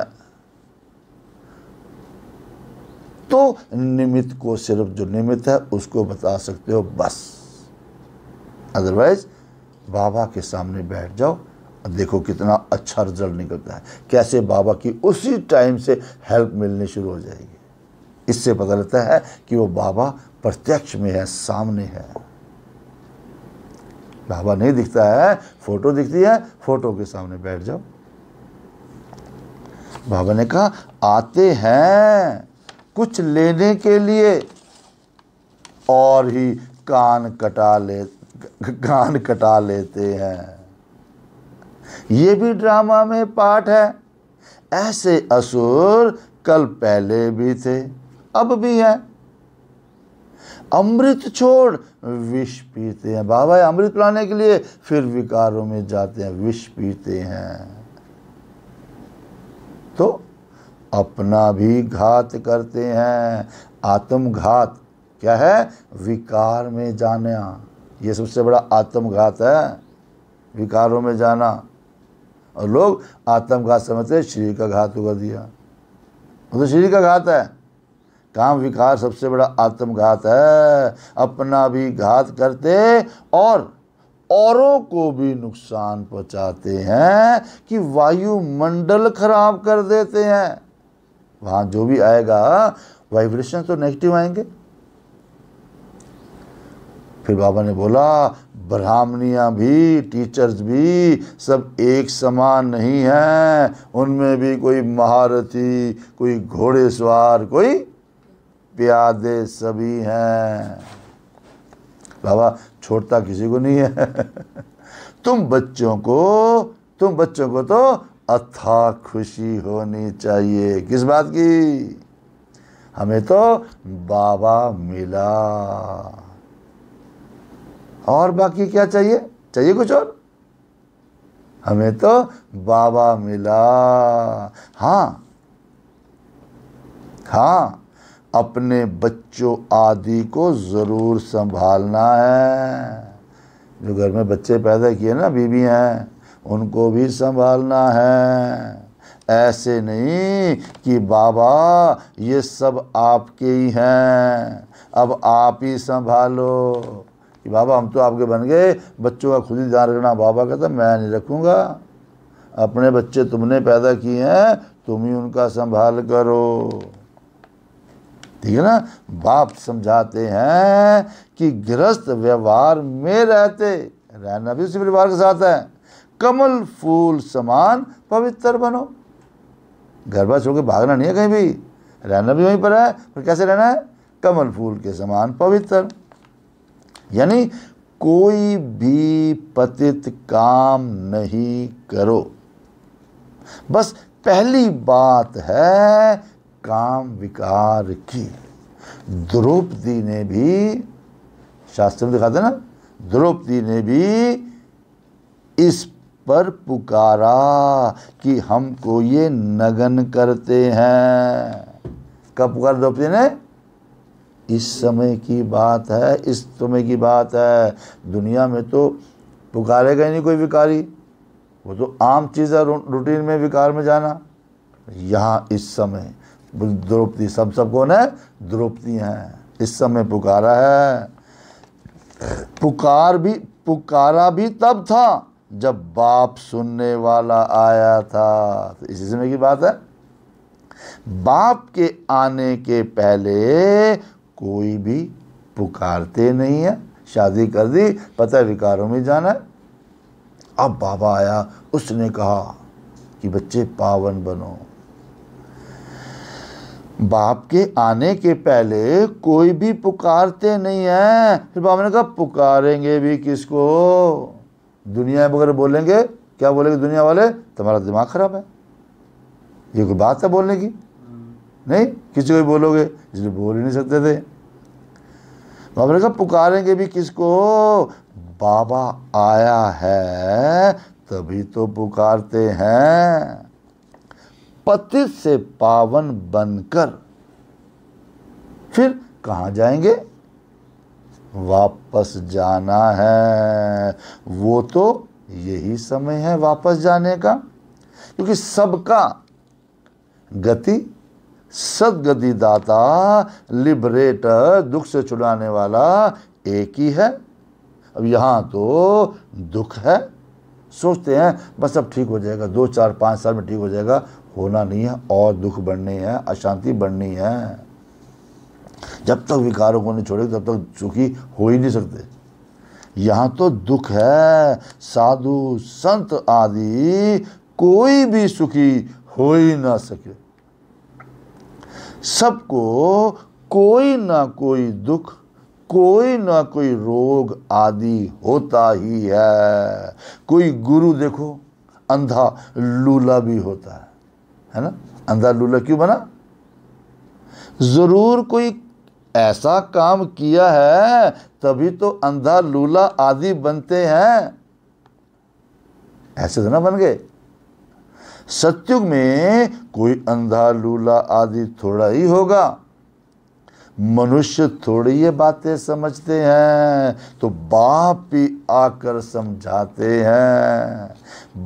तो निमित को सिर्फ जो निमित है उसको बता सकते हो बस अदरवाइज बाबा के सामने बैठ जाओ देखो कितना अच्छा रिजल्ट निकलता है कैसे बाबा की उसी टाइम से हेल्प मिलनी शुरू हो जाएगी इससे पता लगता है कि वो बाबा प्रत्यक्ष में है सामने है बाबा नहीं दिखता है फोटो दिखती है फोटो के सामने बैठ जाओ बाबा ने कहा आते हैं कुछ लेने के लिए और ही कान कटा ले कान कटा लेते हैं ये भी ड्रामा में पाठ है ऐसे असुर कल पहले भी थे अब भी हैं अमृत छोड़ विष पीते हैं बाबा अमृत लाने के लिए फिर विकारों में जाते हैं विष पीते हैं तो अपना भी घात करते हैं आत्मघात क्या है विकार में जाना ये सबसे बड़ा आत्मघात है विकारों में जाना और लोग आत्मघात समझते शरीर का घात कर दिया वो तो शरीर का घात है काम विकार सबसे बड़ा आत्मघात है अपना भी घात करते और औरों को भी नुकसान पहुंचाते हैं कि वायुमंडल खराब कर देते हैं वहाँ जो भी आएगा वाइब्रेशन तो नेगेटिव आएंगे फिर बाबा ने बोला ब्राह्मणिया भी टीचर्स भी सब एक समान नहीं हैं उनमें भी कोई महारथी कोई घोड़े सवार कोई प्यादे सभी हैं बाबा छोड़ता किसी को नहीं है तुम बच्चों को तुम बच्चों को तो अथा खुशी होनी चाहिए किस बात की हमें तो बाबा मिला और बाकी क्या चाहिए चाहिए कुछ और हमें तो बाबा मिला हाँ हाँ अपने बच्चों आदि को ज़रूर संभालना है जो घर में बच्चे पैदा किए ना बीबी हैं उनको भी संभालना है ऐसे नहीं कि बाबा ये सब आपके ही हैं अब आप ही संभालो कि बाबा हम तो आपके बन गए बच्चों का खुद ही ध्यान रखना बाबा कहता मैं नहीं रखूँगा अपने बच्चे तुमने पैदा किए हैं तुम ही उनका संभाल करो ठीक है ना बाप समझाते हैं कि गृहस्थ व्यवहार में रहते रहना भी उसी परिवार के साथ है कमल फूल समान पवित्र बनो घर बार छोड़ के भागना नहीं है कहीं भी रहना भी वहीं पर है पर कैसे रहना है कमल फूल के समान पवित्र यानी कोई भी पतित काम नहीं करो बस पहली बात है काम विकार की द्रौपदी ने भी शास्त्र में दिखाते ना द्रौपदी ने भी इस पर पुकारा कि हमको ये नगन करते हैं कब पुकार द्रौपदी ने इस समय की बात है इस समय की बात है दुनिया में तो पुकारेगा ही नहीं कोई विकारी वो तो आम चीज़ है रूटीन में विकार में जाना यहाँ इस समय द्रौपदी सब सब कौन है द्रौपदी हैं इस समय पुकारा है पुकार भी पुकारा भी तब था जब बाप सुनने वाला आया था तो इसी समय की बात है बाप के आने के पहले कोई भी पुकारते नहीं है शादी कर दी पता है विकारों में जाना है अब बाबा आया उसने कहा कि बच्चे पावन बनो बाप के आने के पहले कोई भी पुकारते नहीं है फिर बाबा ने कहा पुकारेंगे भी किसको दुनिया में अगर बोलेंगे क्या बोलेंगे दुनिया वाले तुम्हारा दिमाग ख़राब है ये कोई बात है बोलने की नहीं किसी को भी बोलोगे इसलिए बोल ही नहीं सकते थे बाबा तो ने कहा पुकारेंगे भी किसको बाबा आया है तभी तो पुकारते हैं पति से पावन बनकर फिर कहाँ जाएंगे वापस जाना है वो तो यही समय है वापस जाने का क्योंकि सबका गति सदगति दाता लिबरेटर दुख से छुड़ाने वाला एक ही है अब यहाँ तो दुख है सोचते हैं बस अब ठीक हो जाएगा दो चार पाँच साल में ठीक हो जाएगा होना नहीं है और दुख बढ़ने हैं अशांति बढ़नी है जब तक विकारों को नहीं छोड़े तब तक सुखी हो ही नहीं सकते यहाँ तो दुख है साधु संत आदि कोई भी सुखी हो ही ना सके सबको कोई ना कोई दुख कोई ना कोई रोग आदि होता ही है कोई गुरु देखो अंधा लूला भी होता है है ना अंधा लूला क्यों बना जरूर कोई ऐसा काम किया है तभी तो अंधा लूला आदि बनते हैं ऐसे तो ना बन गए सत्युग में कोई अंधा लूला आदि थोड़ा ही होगा मनुष्य थोड़ी ये बातें समझते हैं तो बाप ही आकर समझाते हैं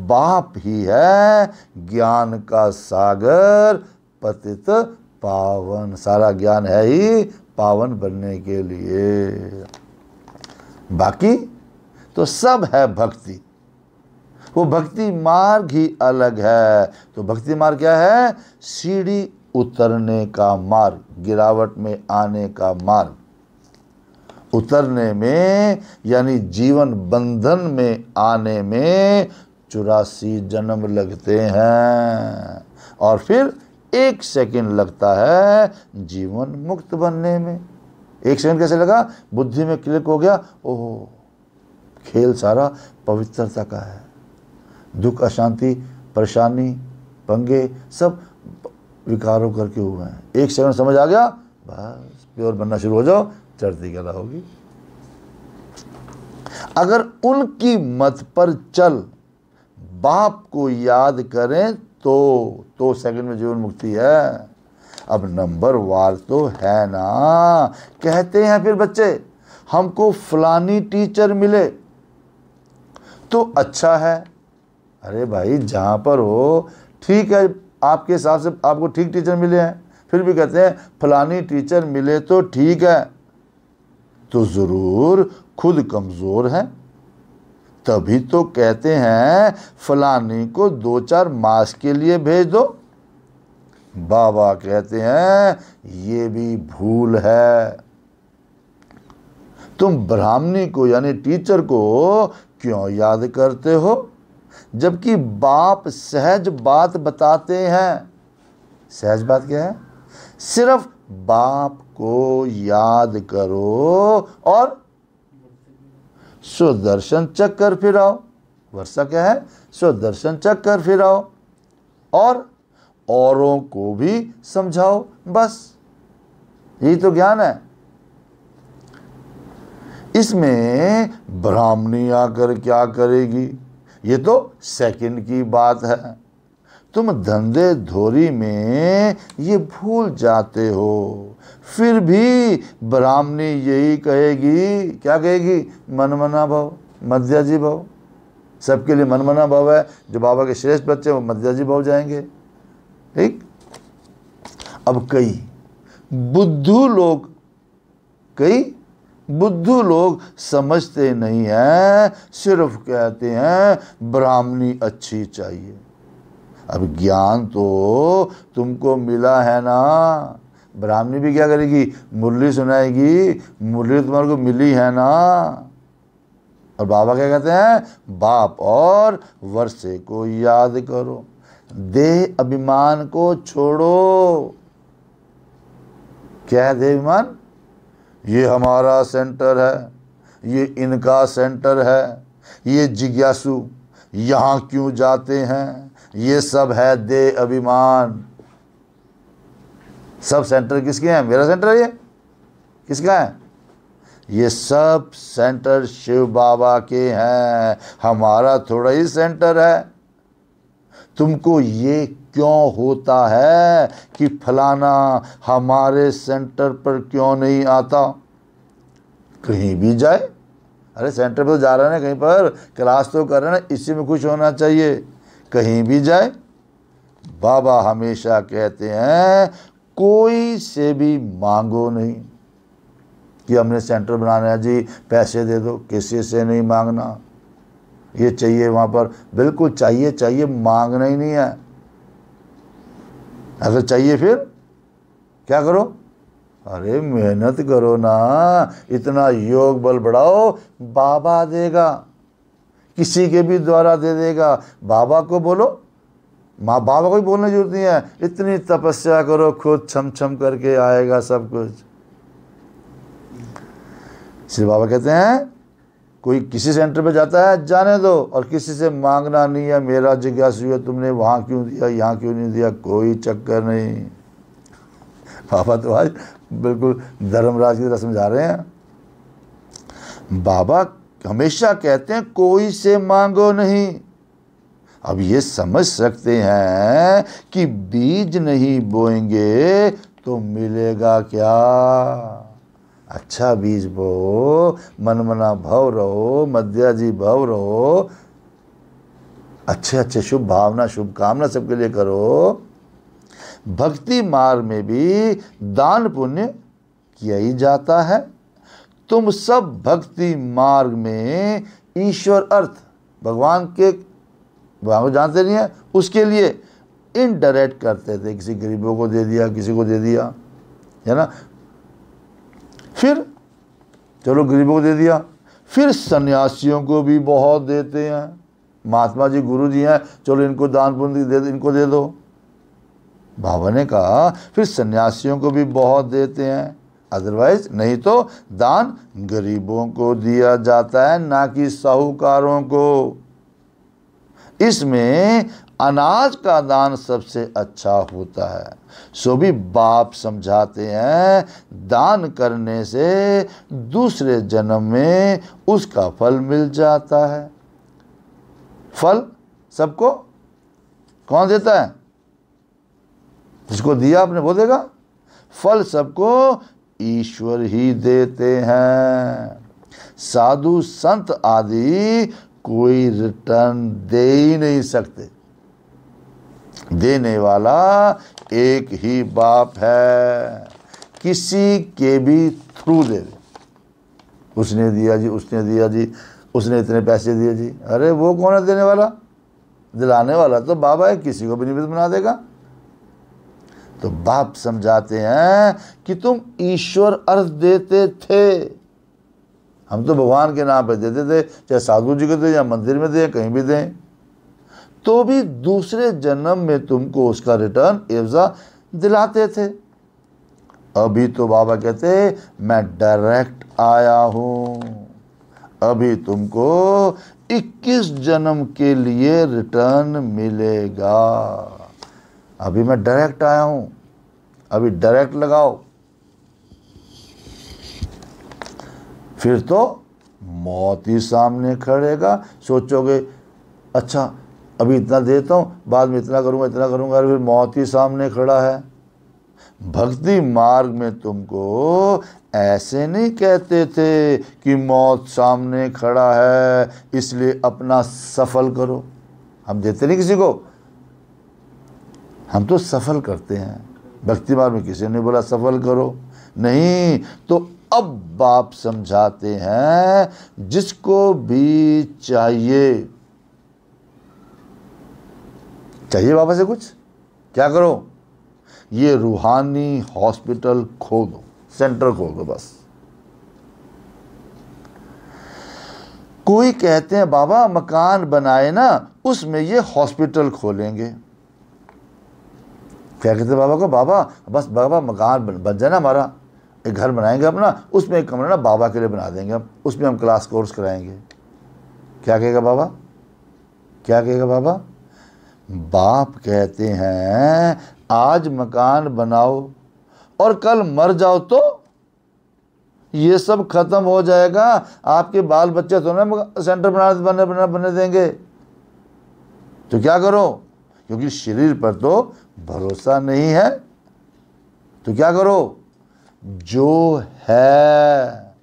बाप ही है ज्ञान का सागर पतित पावन सारा ज्ञान है ही पावन बनने के लिए बाकी तो सब है भक्ति वो भक्ति मार्ग ही अलग है तो भक्ति मार्ग क्या है सीढ़ी उतरने का मार्ग गिरावट में आने का मार्ग उतरने में यानी जीवन बंधन में आने में चौरासी जन्म लगते हैं और फिर एक सेकंड लगता है जीवन मुक्त बनने में एक सेकंड कैसे लगा बुद्धि में क्लिक हो गया ओहो खेल सारा पवित्रता का है दुख अशांति परेशानी पंगे सब विकारों करके हुए हैं एक सेकंड समझ आ गया बस प्योर बनना शुरू हो जाओ चढ़ती गला होगी अगर उनकी मत पर चल बाप को याद करें तो तो सेकंड में जीवन मुक्ति है अब नंबर वार तो है ना कहते हैं फिर बच्चे हमको फलानी टीचर मिले तो अच्छा है अरे भाई जहां पर हो ठीक है आपके हिसाब से आपको ठीक टीचर मिले हैं फिर भी कहते हैं फलानी टीचर मिले तो ठीक है तो ज़रूर खुद कमज़ोर हैं तभी तो कहते हैं फलानी को दो चार मास के लिए भेज दो बाबा कहते हैं ये भी भूल है तुम ब्राह्मणी को यानी टीचर को क्यों याद करते हो जबकि बाप सहज बात बताते हैं सहज बात क्या है सिर्फ बाप को याद करो और सुदर्शन चक्कर फिराओ वर्षा क्या है स्वदर्शन चक्कर फिराओ और औरों को भी समझाओ बस यही तो ज्ञान है इसमें ब्राह्मणी आकर क्या करेगी ये तो सेकंड की बात है तुम धंधे धोरी में ये भूल जाते हो फिर भी ब्राह्मणी यही कहेगी क्या कहेगी मनमना भाव मध्याजी भाव सबके लिए मनमना भाव है जो बाबा के श्रेष्ठ बच्चे वो मध्याजी भाव जाएंगे ठीक अब कई बुद्धू लोग कई बुद्धू लोग समझते नहीं हैं सिर्फ कहते हैं ब्राह्मणी अच्छी चाहिए अब ज्ञान तो तुमको मिला है ना ब्राह्मणी भी क्या करेगी मुरली सुनाएगी मुरली तो तुम्हारे को मिली है ना और बाबा क्या कहते हैं बाप और वर्षे को याद करो देह अभिमान को छोड़ो क्या है देह अभिमान ये हमारा सेंटर है ये इनका सेंटर है ये जिज्ञासु यहाँ क्यों जाते हैं ये सब है देह अभिमान सब सेंटर किसके हैं मेरा सेंटर है ये किसका है ये सब सेंटर शिव बाबा के हैं हमारा थोड़ा ही सेंटर है तुमको ये क्यों होता है कि फलाना हमारे सेंटर पर क्यों नहीं आता कहीं भी जाए अरे सेंटर पर तो जा रहे ना कहीं पर क्लास तो कर रहे हैं इसी में खुश होना चाहिए कहीं भी जाए बाबा हमेशा कहते हैं कोई से भी मांगो नहीं कि हमने सेंटर बनाना है जी पैसे दे दो किसी से नहीं मांगना ये चाहिए वहां पर बिल्कुल चाहिए चाहिए मांगना ही नहीं है अगर चाहिए फिर क्या करो अरे मेहनत करो ना इतना योग बल बढ़ाओ बाबा देगा किसी के भी द्वारा दे देगा बाबा को बोलो माँ बाप को भी बोलने जरूरत नहीं है इतनी तपस्या करो खुद छम छम करके आएगा सब कुछ श्री बाबा कहते हैं कोई किसी सेंटर पे जाता है जाने दो और किसी से मांगना नहीं है मेरा जिज्ञास हुआ तुमने वहां क्यों दिया यहाँ क्यों नहीं दिया कोई चक्कर नहीं बाबा तो आज बिल्कुल धर्मराज की तरह समझा रहे हैं बाबा हमेशा कहते हैं कोई से मांगो नहीं अब ये समझ सकते हैं कि बीज नहीं बोएंगे तो मिलेगा क्या अच्छा बीज बो मनमना भव रहो जी भव रहो अच्छे अच्छे शुभ भावना शुभकामना सबके लिए करो भक्ति मार्ग में भी दान पुण्य किया ही जाता है तुम सब भक्ति मार्ग में ईश्वर अर्थ भगवान के को जानते नहीं है उसके लिए इनडायरेक्ट करते थे किसी गरीबों को दे दिया किसी को दे दिया है ना फिर चलो गरीबों को दे दिया फिर सन्यासियों को भी बहुत देते हैं महात्मा जी गुरु जी हैं चलो इनको दान पुण्य दे इनको दे दो बाबा ने कहा फिर सन्यासियों को भी बहुत देते हैं अदरवाइज नहीं तो दान गरीबों को दिया जाता है ना कि साहूकारों को इसमें अनाज का दान सबसे अच्छा होता है सो भी बाप समझाते हैं दान करने से दूसरे जन्म में उसका फल मिल जाता है फल सबको कौन देता है जिसको दिया आपने वो देगा फल सबको ईश्वर ही देते हैं साधु संत आदि कोई रिटर्न दे ही नहीं सकते देने वाला एक ही बाप है किसी के भी थ्रू दे दे उसने दिया जी उसने दिया जी उसने इतने पैसे दिए जी अरे वो कौन है देने वाला दिलाने वाला तो बाबा है किसी को भी निमित्त बना देगा तो बाप समझाते हैं कि तुम ईश्वर अर्थ देते थे हम तो भगवान के नाम पर देते थे चाहे साधु जी को दें या मंदिर में दें कहीं भी दें तो भी दूसरे जन्म में तुमको उसका रिटर्न एवजा दिलाते थे अभी तो बाबा कहते मैं डायरेक्ट आया हूं अभी तुमको 21 जन्म के लिए रिटर्न मिलेगा अभी मैं डायरेक्ट आया हूं अभी डायरेक्ट लगाओ फिर तो मौत ही सामने खड़ेगा सोचोगे अच्छा अभी इतना देता हूँ बाद में इतना करूँगा इतना करूँगा फिर मौत ही सामने खड़ा है भक्ति मार्ग में तुमको ऐसे नहीं कहते थे कि मौत सामने खड़ा है इसलिए अपना सफल करो हम देते नहीं किसी को हम तो सफल करते हैं भक्ति मार्ग में किसी ने बोला सफल करो नहीं तो अब बाप समझाते हैं जिसको भी चाहिए चाहिए बाबा से कुछ क्या करो ये रूहानी हॉस्पिटल खोल दो सेंटर खोल दो बस कोई कहते हैं बाबा मकान बनाए ना उसमें ये हॉस्पिटल खोलेंगे क्या कहते बाबा को बाबा बस बाबा मकान बन, बन जाए ना हमारा एक घर बनाएंगे अपना उसमें एक कमरा ना बाबा के लिए बना देंगे हम उसमें हम क्लास कोर्स कराएंगे क्या कहेगा बाबा क्या कहेगा बाबा बाप कहते हैं आज मकान बनाओ और कल मर जाओ तो ये सब खत्म हो जाएगा आपके बाल बच्चे तो ना सेंटर बना बने बना बने देंगे तो क्या करो क्योंकि शरीर पर तो भरोसा नहीं है तो क्या करो जो है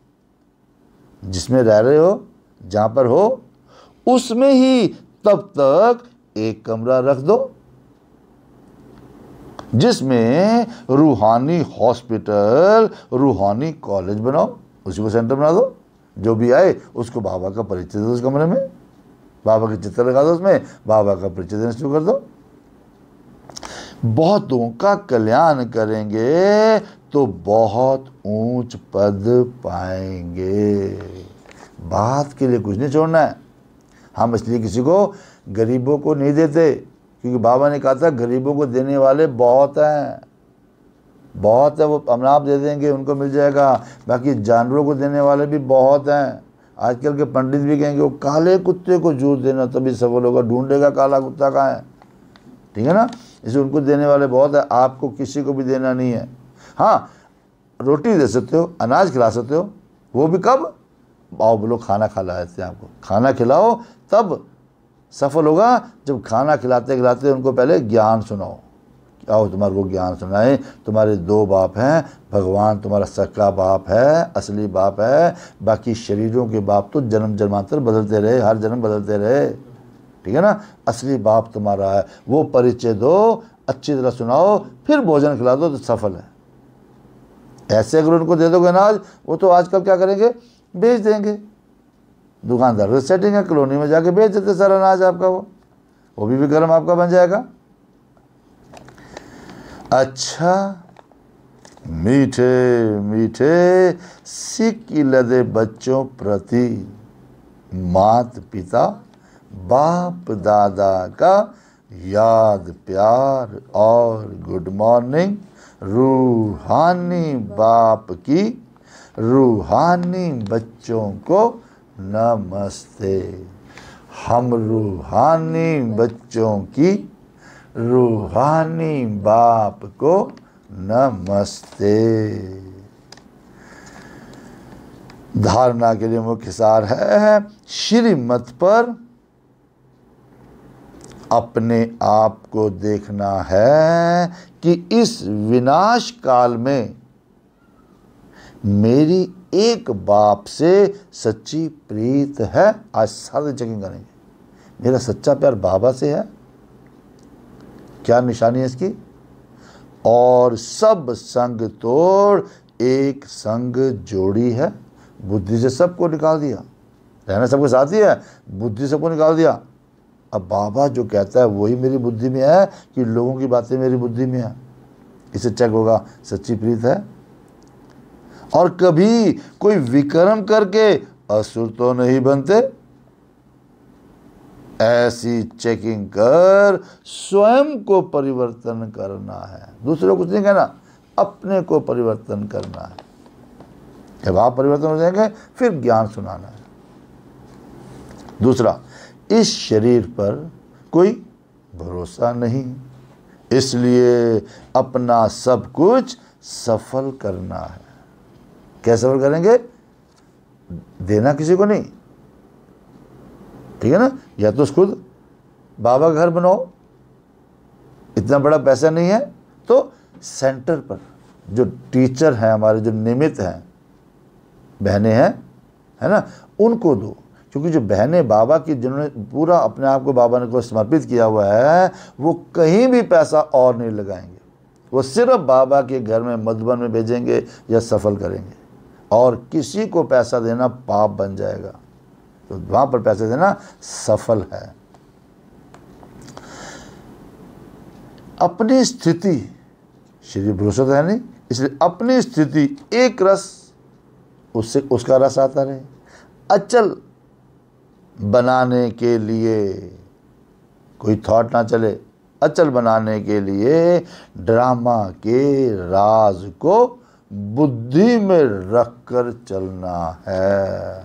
जिसमें रह रहे हो जहां पर हो उसमें ही तब तक एक कमरा रख दो जिसमें रूहानी हॉस्पिटल रूहानी कॉलेज बनाओ उसी को सेंटर बना दो जो भी आए उसको बाबा का परिचय दो उस कमरे में बाबा के चित्र लगा दो उसमें बाबा का परिचय देना शुरू कर दो बहुतों का कल्याण करेंगे तो बहुत ऊंच पद पाएंगे बात के लिए कुछ नहीं छोड़ना है हम इसलिए किसी को गरीबों को नहीं देते क्योंकि बाबा ने कहा था गरीबों को देने वाले बहुत हैं बहुत है वो हम आप दे देंगे उनको मिल जाएगा बाकी जानवरों को देने वाले भी बहुत हैं आजकल के पंडित भी कहेंगे वो काले कुत्ते को जूस देना तभी सफल होगा ढूंढेगा काला कुत्ता का है ठीक है ना जैसे उनको देने वाले बहुत है आपको किसी को भी देना नहीं है हाँ रोटी दे सकते हो अनाज खिला सकते हो वो भी कब आओ बोलो खाना खा लाते हैं आपको खाना खिलाओ तब सफल होगा जब खाना खिलाते खिलाते उनको पहले ज्ञान सुनाओ आओ तुम्हारे को ज्ञान सुनाए तुम्हारे दो बाप हैं भगवान तुम्हारा सक्का बाप है असली बाप है बाकी शरीरों के बाप तो जन्म जन्मांतर बदलते रहे हर जन्म बदलते रहे ठीक है ना असली बाप तुम्हारा है वो परिचय दो अच्छी तरह सुनाओ फिर भोजन खिला दो तो सफल है ऐसे अगर उनको दे दोगे अनाज वो तो आजकल क्या करेंगे बेच देंगे दुकानदार तो सेटिंग है कॉलोनी में जाके बेच देते सारा अनाज आपका वो वो भी, भी गर्म आपका बन जाएगा अच्छा मीठे मीठे सिख लदे बच्चों प्रति मात पिता बाप दादा का याद प्यार और गुड मॉर्निंग रूहानी बाप की रूहानी बच्चों को नमस्ते हम रूहानी बच्चों की रूहानी बाप को नमस्ते धारणा के लिए मुख्य सार है श्रीमत पर अपने आप को देखना है कि इस विनाश काल में मेरी एक बाप से सच्ची प्रीत है आज सारे चेकिंग करेंगे मेरा सच्चा प्यार बाबा से है क्या निशानी है इसकी और सब संग तोड़ एक संग जोड़ी है बुद्धि से सबको निकाल दिया रहना सबके साथ ही है बुद्धि सबको निकाल दिया अब बाबा जो कहता है वही मेरी बुद्धि में है कि लोगों की बातें मेरी बुद्धि में है इसे चेक होगा सच्ची प्रीत है और कभी कोई विक्रम करके असुर तो नहीं बनते ऐसी चेकिंग कर स्वयं को परिवर्तन करना है दूसरे कुछ नहीं कहना अपने को परिवर्तन करना है जब आप परिवर्तन हो जाएंगे फिर ज्ञान सुनाना है दूसरा इस शरीर पर कोई भरोसा नहीं इसलिए अपना सब कुछ सफल करना है क्या सफल करेंगे देना किसी को नहीं ठीक है ना या तो खुद बाबा घर बनाओ इतना बड़ा पैसा नहीं है तो सेंटर पर जो टीचर हैं हमारे जो निमित हैं बहनें हैं है ना उनको दो क्योंकि जो बहनें बाबा की जिन्होंने पूरा अपने आप को बाबा ने को समर्पित किया हुआ है वो कहीं भी पैसा और नहीं लगाएंगे वो सिर्फ बाबा के घर में मधुबन में भेजेंगे या सफल करेंगे और किसी को पैसा देना पाप बन जाएगा तो वहां पर पैसा देना सफल है अपनी स्थिति श्री भरोसा है नहीं इसलिए अपनी स्थिति एक रस उससे उसका रस आता रहे अचल बनाने के लिए कोई थॉट ना चले अचल बनाने के लिए ड्रामा के राज को बुद्धि में रख कर चलना है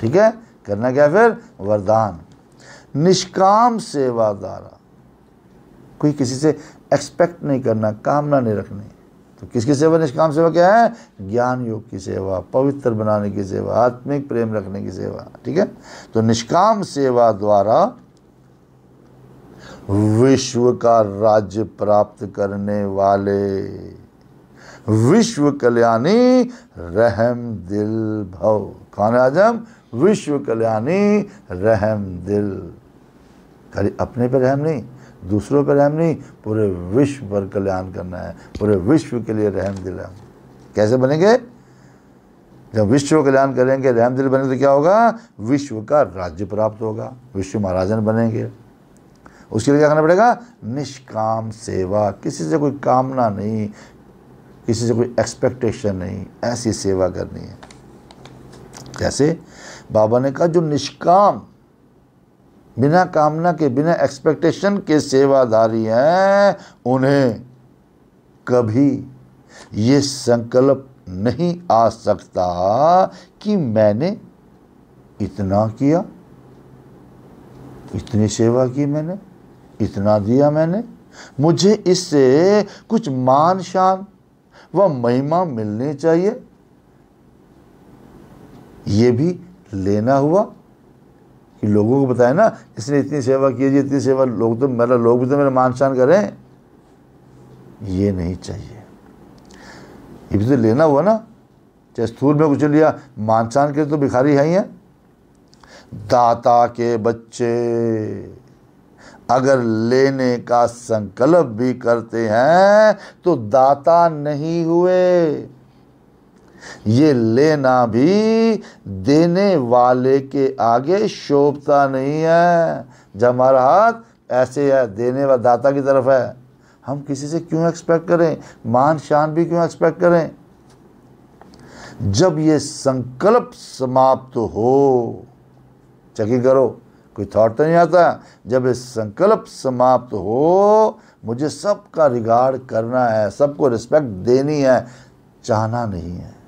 ठीक है करना क्या फिर वरदान निष्काम सेवादारा कोई किसी से एक्सपेक्ट नहीं करना कामना नहीं रखनी तो किसकी सेवा निष्काम सेवा क्या है ज्ञान योग की सेवा पवित्र बनाने की सेवा आत्मिक प्रेम रखने की सेवा ठीक है तो निष्काम सेवा द्वारा विश्व का राज्य प्राप्त करने वाले विश्व कल्याणी रहम दिल भव कौन आजम विश्व कल्याणी रहम दिल खाली अपने पर रहम नहीं दूसरों पर रहम नहीं पूरे विश्व पर कल्याण करना है पूरे विश्व के लिए रहम दिल कैसे बनेंगे जब विश्व कल्याण करेंगे रहम दिल बनेंगे तो क्या होगा विश्व का राज्य प्राप्त होगा विश्व महाराजन बनेंगे उसके लिए क्या करना पड़ेगा निष्काम सेवा किसी से कोई कामना नहीं किसी से कोई एक्सपेक्टेशन नहीं ऐसी सेवा करनी है जैसे बाबा ने कहा जो निष्काम बिना कामना के बिना एक्सपेक्टेशन के सेवाधारी हैं उन्हें कभी ये संकल्प नहीं आ सकता कि मैंने इतना किया इतनी सेवा की मैंने इतना दिया मैंने मुझे इससे कुछ मान शान व महिमा मिलनी चाहिए ये भी लेना हुआ कि लोगों को बताया ना इसने इतनी सेवा की है इतनी सेवा लोग तो मेरा लोग भी तो मेरा मान शान करें ये नहीं चाहिए ये भी तो लेना हुआ ना चाहे स्थूल में कुछ लिया मान शान के तो भिखारी है ही हैं दाता के बच्चे अगर लेने का संकल्प भी करते हैं तो दाता नहीं हुए ये लेना भी देने वाले के आगे शोभता नहीं है जब हमारा हाथ ऐसे है देने वाला दाता की तरफ है हम किसी से क्यों एक्सपेक्ट करें मान शान भी क्यों एक्सपेक्ट करें जब ये संकल्प समाप्त तो हो चकी करो कोई थॉट तो नहीं आता जब ये संकल्प समाप्त तो हो मुझे सबका रिगार्ड करना है सबको रिस्पेक्ट देनी है चाहना नहीं है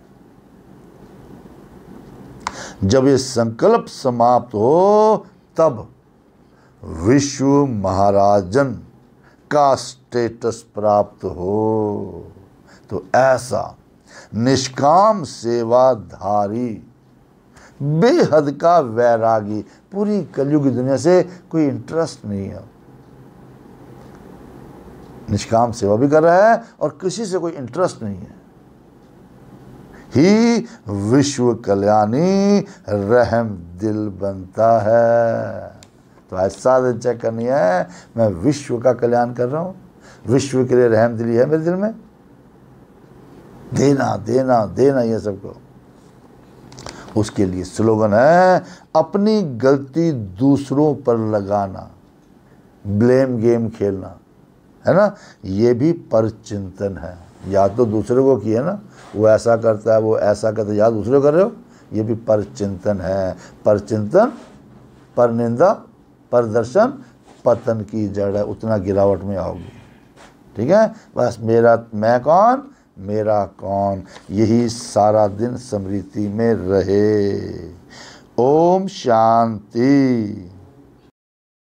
जब ये संकल्प समाप्त हो तब विश्व महाराजन का स्टेटस प्राप्त हो तो ऐसा निष्काम सेवाधारी बेहद का वैरागी पूरी कलयुग दुनिया से कोई इंटरेस्ट नहीं है निष्काम सेवा भी कर रहा है और किसी से कोई इंटरेस्ट नहीं है ही विश्व कल्याणी रहम दिल बनता है तो ऐसा चेक करनी है मैं विश्व का कल्याण कर रहा हूँ विश्व के लिए रहम दिली है मेरे दिल में देना देना देना ये सबको उसके लिए स्लोगन है अपनी गलती दूसरों पर लगाना ब्लेम गेम खेलना है ना ये भी परचिंतन है या तो दूसरे को किया ना वो ऐसा करता है वो ऐसा करता है याद दूसरे कर रहे हो ये भी पर चिंतन है पर चिंतन पर निंदा पर पतन की जड़ है उतना गिरावट में आओगी ठीक है बस मेरा मैं कौन मेरा कौन यही सारा दिन स्मृति में रहे ओम शांति